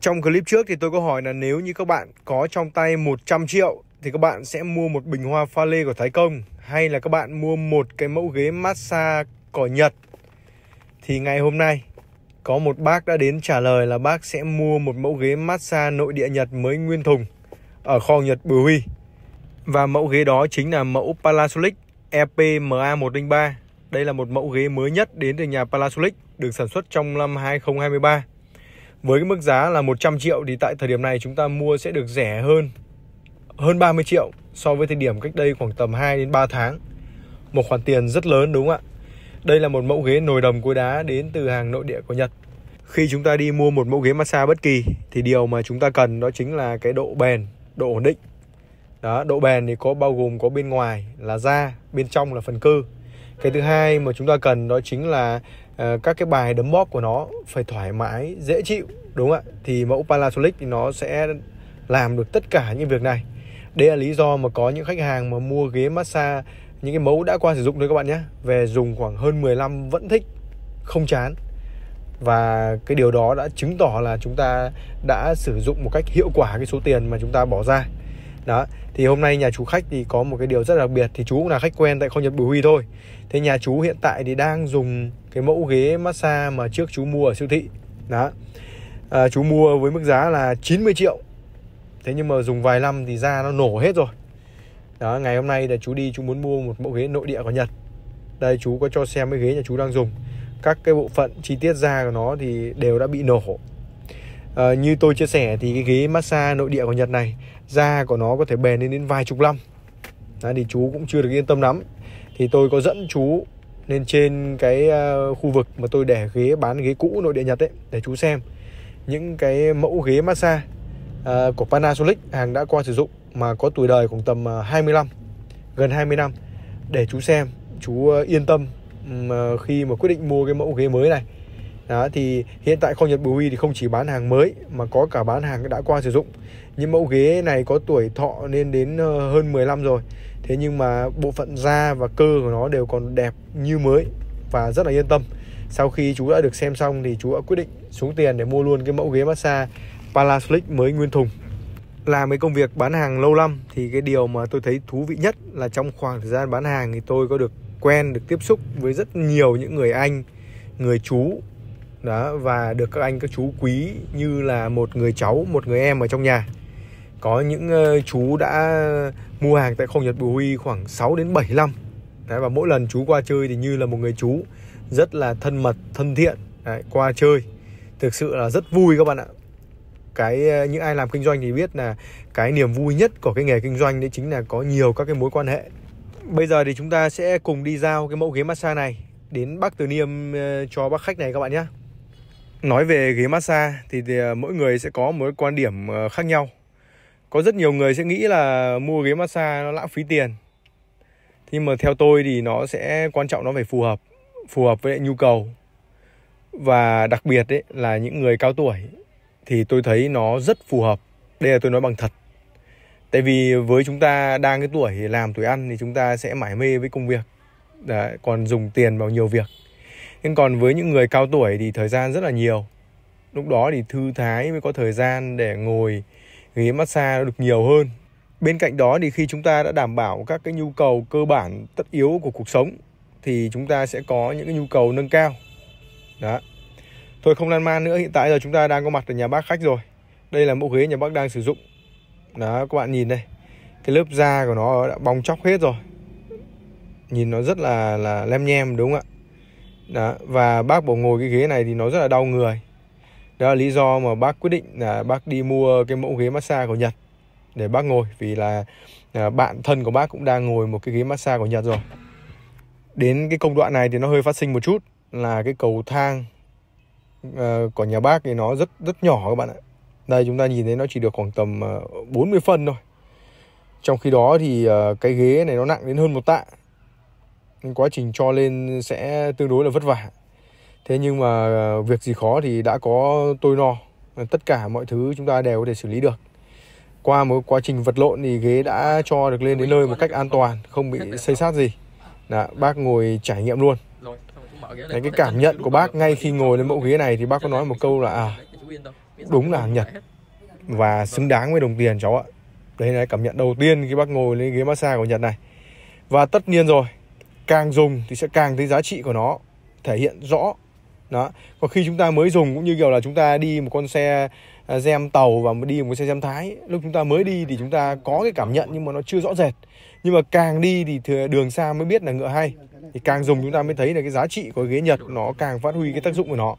Trong clip trước thì tôi có hỏi là nếu như các bạn có trong tay 100 triệu thì các bạn sẽ mua một bình hoa pha lê của Thái Công hay là các bạn mua một cái mẫu ghế massage cỏ Nhật. Thì ngày hôm nay có một bác đã đến trả lời là bác sẽ mua một mẫu ghế massage nội địa Nhật mới nguyên thùng ở kho Nhật Bửu Huy. Và mẫu ghế đó chính là mẫu Panasonic EPMA103. Đây là một mẫu ghế mới nhất đến từ nhà Panasonic được sản xuất trong năm 2023 với cái mức giá là 100 triệu thì tại thời điểm này chúng ta mua sẽ được rẻ hơn hơn 30 triệu so với thời điểm cách đây khoảng tầm 2 đến 3 tháng. Một khoản tiền rất lớn đúng không ạ? Đây là một mẫu ghế nồi đồng cối đá đến từ hàng nội địa của Nhật. Khi chúng ta đi mua một mẫu ghế massage bất kỳ thì điều mà chúng ta cần đó chính là cái độ bền, độ ổn định. Đó, độ bền thì có bao gồm có bên ngoài là da, bên trong là phần cơ cái thứ hai mà chúng ta cần đó chính là uh, các cái bài đấm bóp của nó phải thoải mái dễ chịu đúng không ạ thì mẫu Panasonic thì nó sẽ làm được tất cả những việc này đây là lý do mà có những khách hàng mà mua ghế massage những cái mẫu đã qua sử dụng thôi các bạn nhé về dùng khoảng hơn 15 vẫn thích không chán và cái điều đó đã chứng tỏ là chúng ta đã sử dụng một cách hiệu quả cái số tiền mà chúng ta bỏ ra đó thì hôm nay nhà chú khách thì có một cái điều rất đặc biệt thì chú cũng là khách quen tại kho nhật bùi huy thôi thế nhà chú hiện tại thì đang dùng cái mẫu ghế massage mà trước chú mua ở siêu thị đó à, chú mua với mức giá là 90 triệu thế nhưng mà dùng vài năm thì da nó nổ hết rồi đó ngày hôm nay là chú đi chú muốn mua một mẫu ghế nội địa của nhật đây chú có cho xem cái ghế nhà chú đang dùng các cái bộ phận chi tiết da của nó thì đều đã bị nổ à, như tôi chia sẻ thì cái ghế massage nội địa của Nhật này da của nó có thể bền lên đến vài chục năm Đấy, thì chú cũng chưa được yên tâm lắm thì tôi có dẫn chú lên trên cái uh, khu vực mà tôi để ghế bán ghế cũ nội địa Nhật ấy để chú xem những cái mẫu ghế massage uh, của Panasonic hàng đã qua sử dụng mà có tuổi đời khoảng tầm 20 năm gần 20 năm để chú xem chú yên tâm khi mà quyết định mua cái mẫu ghế mới này đó thì hiện tại kho Nhật bùi Huy thì không chỉ bán hàng mới mà có cả bán hàng đã qua sử dụng những mẫu ghế này có tuổi thọ lên đến ờ, hơn 15 rồi thế nhưng mà bộ phận da và cơ của nó đều còn đẹp như mới và rất là yên tâm sau khi chú đã được xem xong thì chú đã quyết định xuống tiền để mua luôn cái mẫu ghế massage palaslick mới nguyên thùng làm cái công việc bán hàng lâu năm thì cái điều mà tôi thấy thú vị nhất là trong khoảng thời gian bán hàng thì tôi có được quen được tiếp xúc với rất nhiều những người anh người chú đó và được các anh các chú quý như là một người cháu một người em ở trong nhà có những ờ, chú đã mua hàng tại không Nhật Bùi Huy khoảng 6 đến 7 năm Đấy, và mỗi lần chú qua chơi thì như là một người chú rất là thân mật thân thiện Đấy, qua chơi thực sự là rất vui các bạn ạ cái ờ, những ai làm kinh doanh thì biết là cái niềm vui nhất của cái nghề kinh doanh đấy chính là có nhiều các cái mối quan hệ bây giờ thì chúng ta sẽ cùng đi giao cái mẫu ghế massage này đến bác từ niêm ờ, cho bác khách này các bạn nhé Nói về ghế massage thì, thì à, mỗi người sẽ có một quan điểm ờ, khác nhau. Có rất nhiều người sẽ nghĩ là mua ghế massage nó lãng phí tiền. Nhưng mà theo tôi thì nó sẽ quan trọng nó phải phù hợp, phù hợp với nhu cầu. Và đặc biệt ấy, là những người cao tuổi thì tôi thấy nó rất phù hợp. Đây là tôi nói bằng thật. Tại vì với chúng ta đang cái tuổi làm tuổi ăn thì chúng ta sẽ mải mê với công việc. Đấy, còn dùng tiền vào nhiều việc nhưng còn với những người cao tuổi thì thời gian rất là nhiều lúc đó thì thư thái mới có thời gian để ngồi ghế massage được nhiều hơn bên cạnh đó thì khi chúng ta đã đảm bảo các cái nhu cầu cơ bản tất yếu của cuộc sống thì chúng ta sẽ có những cái nhu cầu nâng cao đó thôi không lan man nữa hiện tại giờ chúng ta đang có mặt ở nhà bác khách rồi đây là mẫu ghế nhà bác đang sử dụng đó các bạn nhìn đây cái lớp da của nó đã bong chóc hết rồi nhìn nó rất là là lem nhem đúng không ạ đó và bác bảo ngồi cái ghế này thì nó rất là đau người đó là lý do mà bác quyết định là bác đi mua cái mẫu ghế massage của nhật để bác ngồi vì là à, bạn thân của bác cũng đang ngồi một cái ghế massage của nhật rồi đến cái công đoạn này thì nó hơi phát sinh một chút là cái cầu thang à, của nhà bác thì nó rất rất nhỏ các bạn ạ đây chúng ta nhìn thấy nó chỉ được khoảng tầm 40 à, phân thôi trong khi đó thì cái ghế này nó nặng đến hơn một tạ quá trình cho lên sẽ tương đối là vất vả thế nhưng mà ờ, việc gì khó thì đã có tôi no tất cả mọi thứ chúng ta đều có thể xử lý được qua một quá trình vật lộn thì ghế đã cho được lên đến nơi một cách an toàn không bị xây sát gì Đã, bác ngồi trải nghiệm luôn Đấy, cái cảm nhận của bác ngay khi ngồi lên mẫu ghế này thì bác có nói một câu là à, đúng là hàng Nhật và xứng đáng với đồng tiền cháu ạ. Đây là cảm nhận đầu tiên khi bác ngồi lên ghế massage của Nhật này. Và tất nhiên rồi, càng dùng thì sẽ càng thấy giá trị của nó thể hiện rõ đó còn khi chúng ta mới dùng cũng như kiểu là chúng ta đi một con xe à, gem tàu và đi một xe gem thái lúc chúng ta mới đi thì chúng ta có cái cảm nhận nhưng mà nó chưa rõ rệt nhưng mà càng đi thì đường xa mới biết là ngựa hay thì càng dùng chúng ta mới thấy là cái giá trị của ghế nhật nó càng phát huy cái tác dụng của nó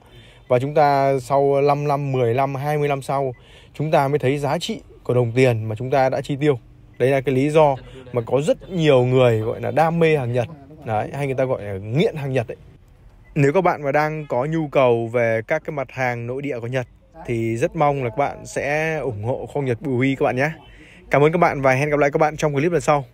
và chúng ta sau 5 năm 10 năm 20 năm sau chúng ta mới thấy giá trị của đồng tiền mà chúng ta đã chi tiêu đấy là cái lý do mà có rất nhiều người gọi là đam mê hàng nhật đấy hay người ta gọi là nghiện hàng Nhật đấy nếu các bạn mà đang có nhu cầu về các cái mặt hàng nội địa của Nhật thì rất mong là các bạn sẽ ủng hộ Kho Nhật Bùi Huy các bạn nhé. Cảm ơn các bạn và hẹn gặp lại các bạn trong clip lần sau.